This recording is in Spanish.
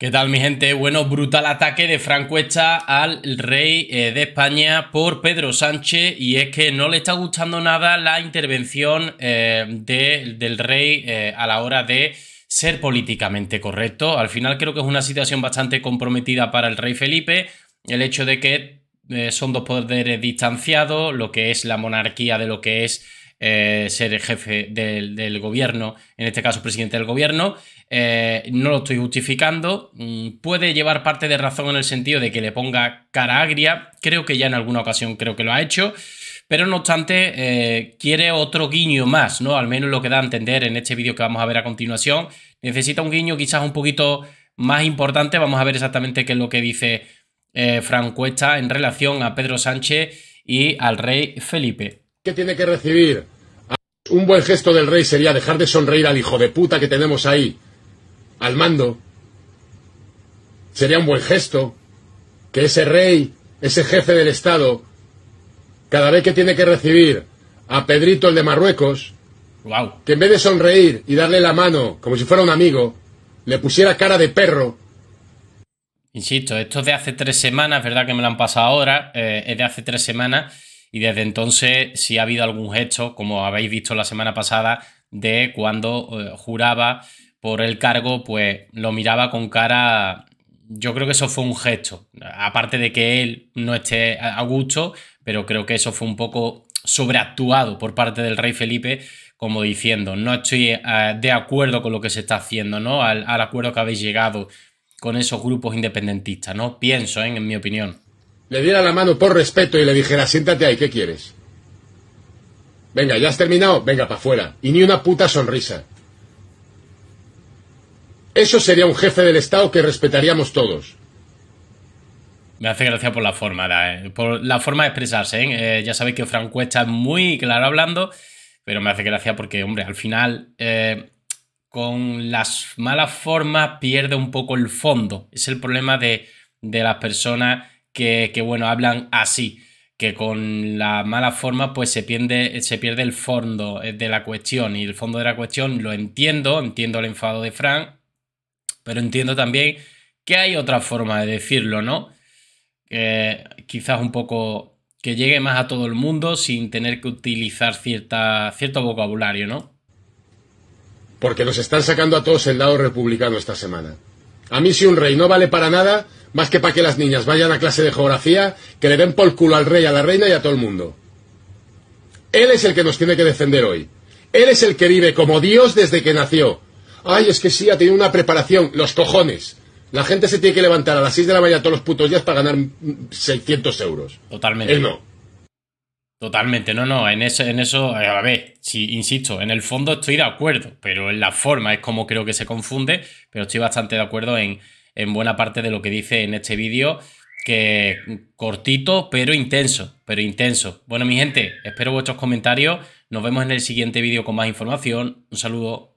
¿Qué tal mi gente? Bueno, brutal ataque de Franco al rey eh, de España por Pedro Sánchez y es que no le está gustando nada la intervención eh, del rey eh, a la hora de ser políticamente correcto. Al final creo que es una situación bastante comprometida para el rey Felipe el hecho de que son dos poderes distanciados, lo que es la monarquía de lo que es eh, ser el jefe del, gobierno, en este caso presidente del gobierno. Eh, no lo estoy justificando. Mm, puede llevar parte de razón en el sentido de que le ponga cara agria. Creo que ya en alguna ocasión creo que lo ha hecho. Pero no obstante, eh, quiere otro guiño más, ¿no? Al menos lo que da a entender en este vídeo que vamos a ver a continuación. Necesita un guiño quizás un poquito más importante. Vamos a ver exactamente qué es lo que dice eh, Cuesta en relación a Pedro Sánchez y al rey Felipe que tiene que recibir. Un buen gesto del rey sería dejar de sonreír al hijo de puta que tenemos ahí, al mando. Sería un buen gesto que ese rey, ese jefe del Estado, cada vez que tiene que recibir a Pedrito el de Marruecos, que en vez de sonreír y darle la mano como si fuera un amigo, le pusiera cara de perro. Insisto, esto es de hace tres semanas, verdad que me lo han pasado ahora, eh, es de hace tres semanas y desde entonces sí ha habido algún gesto, como habéis visto la semana pasada, de cuando eh, juraba por el cargo, pues lo miraba con cara... Yo creo que eso fue un gesto, aparte de que él no esté a gusto, pero creo que eso fue un poco sobreactuado por parte del rey Felipe, como diciendo, no estoy eh, de acuerdo con lo que se está haciendo, ¿no? Al, acuerdo que habéis llegado con esos grupos independentistas, ¿no? Pienso, ¿eh? en mi opinión le diera la mano por respeto y le dijera, siéntate ahí, ¿qué quieres? Venga, ¿ya has terminado? Venga, para afuera. Y ni una puta sonrisa. Eso sería un jefe del Estado que respetaríamos todos. Me hace gracia por la forma, eh, por la forma de expresarse. ¿eh? Eh, ya sabéis que Franco está muy claro hablando, pero me hace gracia porque, hombre, al final con las malas formas pierde un poco el fondo. Es el problema de, de las personas que, bueno, hablan así, que con la mala forma pues se pierde, se pierde el fondo eh, de la cuestión y el fondo de la cuestión lo entiendo, entiendo el enfado de Frank, pero entiendo también que hay otra forma de decirlo, ¿no? Que quizás un poco que llegue más a todo el mundo sin tener que utilizar cierta, cierto vocabulario, ¿no? Porque nos están sacando a todos el lado republicano esta semana. A mí si un rey no vale para nada, más que para que las niñas vayan a clase de geografía, que le den por culo al rey, a la reina y a todo el mundo. Él es el que nos tiene que defender hoy. Él es el que vive como Dios desde que nació. Ay, es que sí, ha tenido una preparación, los cojones. La gente se tiene que levantar a las 6 de la mañana todos los putos días para ganar 600 mm, euros. Totalmente. no. Totalmente, no, no, en eso, en eso, eh, a ver, si insisto, en el fondo estoy de acuerdo, pero en la forma es como creo que se confunde, pero estoy bastante de acuerdo en, en buena parte de lo que dice en este vídeo, que cortito, pero intenso, pero intenso. Bueno, mi gente, espero vuestros comentarios. Nos vemos en el siguiente vídeo con más información. Un saludo.